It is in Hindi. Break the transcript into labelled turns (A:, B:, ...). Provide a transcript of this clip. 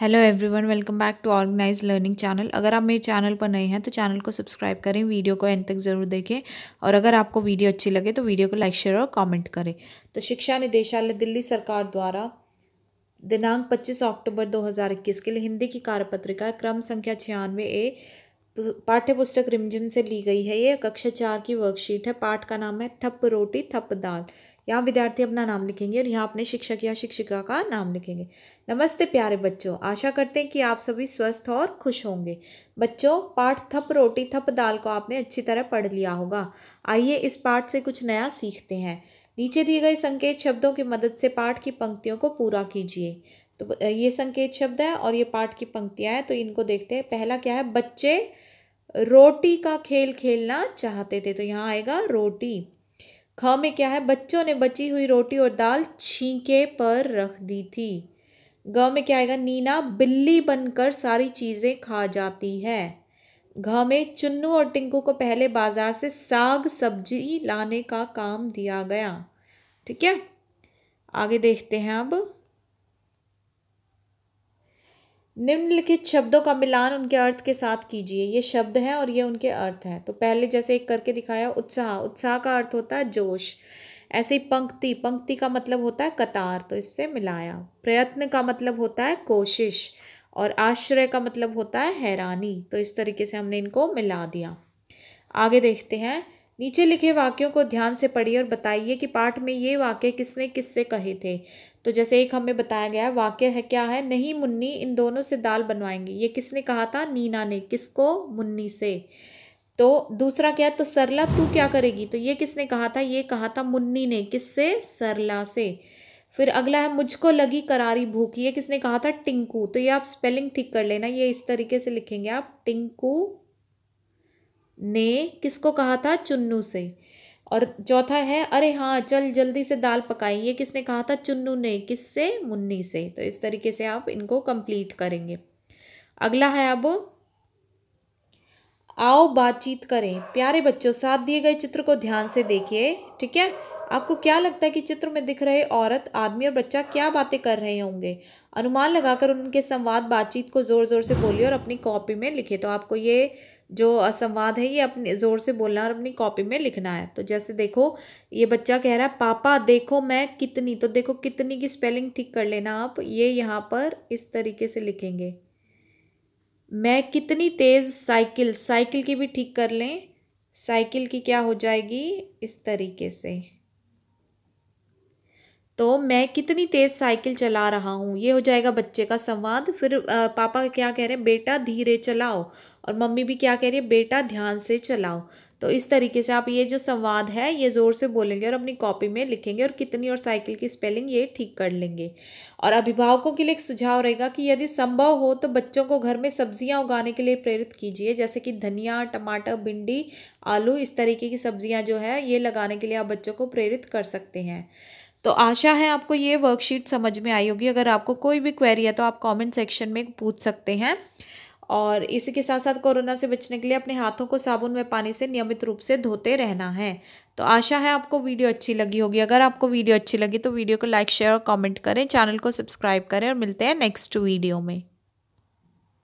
A: hello everyone welcome back to organise learning channel अगर आप मेरे चैनल पर नए हैं तो चैनल को सब्सक्राइब करें वीडियो को एंड तक ज़रूर देखें और अगर आपको वीडियो अच्छी लगे तो वीडियो को लाइक शेयर और कमेंट करें तो शिक्षा निदेशालय दिल्ली सरकार द्वारा दिनांक 25 अक्टूबर 2021 के लिए हिंदी की कार्यपत्रिका क्रम संख्या छियानवे ए पाठ्य पुस्तक रिमझिम से ली गई है ये कक्षा चार की वर्कशीट है पाठ का नाम है थप रोटी थप दाल यहाँ विद्यार्थी अपना नाम लिखेंगे और यहाँ अपने शिक्षक या शिक्षिका का नाम लिखेंगे नमस्ते प्यारे बच्चों आशा करते हैं कि आप सभी स्वस्थ और खुश होंगे बच्चों पाठ थप रोटी थप दाल को आपने अच्छी तरह पढ़ लिया होगा आइए इस पाठ से कुछ नया सीखते हैं नीचे दिए गए संकेत शब्दों की मदद से पाठ की पंक्तियों को पूरा कीजिए तो ये संकेत शब्द है और ये पाठ की पंक्तियाँ हैं तो इनको देखते हैं पहला क्या है बच्चे रोटी का खेल खेलना चाहते थे तो यहाँ आएगा रोटी ख में क्या है बच्चों ने बची हुई रोटी और दाल छींके पर रख दी थी ग में क्या आएगा नीना बिल्ली बनकर सारी चीज़ें खा जाती है घ में चुन्नू और टिंकू को पहले बाजार से साग सब्जी लाने का काम दिया गया ठीक है आगे देखते हैं अब निम्नलिखित शब्दों का मिलान उनके अर्थ के साथ कीजिए ये शब्द हैं और ये उनके अर्थ हैं तो पहले जैसे एक करके दिखाया उत्साह उत्साह का अर्थ होता है जोश ऐसे ही पंक्ति पंक्ति का मतलब होता है कतार तो इससे मिलाया प्रयत्न का मतलब होता है कोशिश और आश्रय का मतलब होता है हैरानी तो इस तरीके से हमने इनको मिला दिया आगे देखते हैं नीचे लिखे वाक्यों को ध्यान से पढ़िए और बताइए कि पाठ में ये वाक्य किसने किससे कहे थे तो जैसे एक हमें बताया गया है वाक्य है क्या है नहीं मुन्नी इन दोनों से दाल बनवाएंगी ये किसने कहा था नीना ने किसको मुन्नी से तो दूसरा क्या है तो सरला तू क्या करेगी तो ये किसने कहा था ये कहा था मुन्नी ने किससे सरला से फिर अगला है मुझको लगी करारी भूख ये किसने कहा था टिंकू तो ये आप स्पेलिंग ठीक कर लेना ये इस तरीके से लिखेंगे आप टिंकू ने किसको कहा था चुन्नू से और चौथा है अरे हाँ चल जल्दी से दाल पकाई ये किसने कहा था चुन्नू ने किससे मुन्नी से तो इस तरीके से आप इनको कंप्लीट करेंगे अगला है अब आओ बातचीत करें प्यारे बच्चों साथ दिए गए चित्र को ध्यान से देखिए ठीक है आपको क्या लगता है कि चित्र में दिख रहे औरत आदमी और बच्चा क्या बातें कर रहे होंगे अनुमान लगाकर उनके संवाद बातचीत को ज़ोर ज़ोर से बोलिए और अपनी कॉपी में लिखे तो आपको ये जो संवाद है ये अपने ज़ोर से बोलना है और अपनी कॉपी में लिखना है तो जैसे देखो ये बच्चा कह रहा है पापा देखो मैं कितनी तो देखो कितनी की स्पेलिंग ठीक कर लेना आप ये यहाँ पर इस तरीके से लिखेंगे मैं कितनी तेज़ साइकिल साइकिल की भी ठीक कर लें साइकिल की क्या हो जाएगी इस तरीके से तो मैं कितनी तेज़ साइकिल चला रहा हूँ ये हो जाएगा बच्चे का संवाद फिर आ, पापा क्या कह रहे हैं बेटा धीरे चलाओ और मम्मी भी क्या कह रही है बेटा ध्यान से चलाओ तो इस तरीके से आप ये जो संवाद है ये ज़ोर से बोलेंगे और अपनी कॉपी में लिखेंगे और कितनी और साइकिल की स्पेलिंग ये ठीक कर लेंगे और अभिभावकों के लिए एक सुझाव रहेगा कि यदि संभव हो तो बच्चों को घर में सब्जियां उगाने के लिए प्रेरित कीजिए जैसे कि धनिया टमाटर भिंडी आलू इस तरीके की सब्ज़ियाँ जो है ये लगाने के लिए आप बच्चों को प्रेरित कर सकते हैं तो आशा है आपको ये वर्कशीट समझ में आई होगी अगर आपको कोई भी क्वेरी है तो आप कॉमेंट सेक्शन में पूछ सकते हैं और इसी के साथ साथ कोरोना से बचने के लिए अपने हाथों को साबुन में पानी से नियमित रूप से धोते रहना है तो आशा है आपको वीडियो अच्छी लगी होगी अगर आपको वीडियो अच्छी लगी तो वीडियो को लाइक शेयर और कमेंट करें चैनल को सब्सक्राइब करें और मिलते हैं नेक्स्ट वीडियो में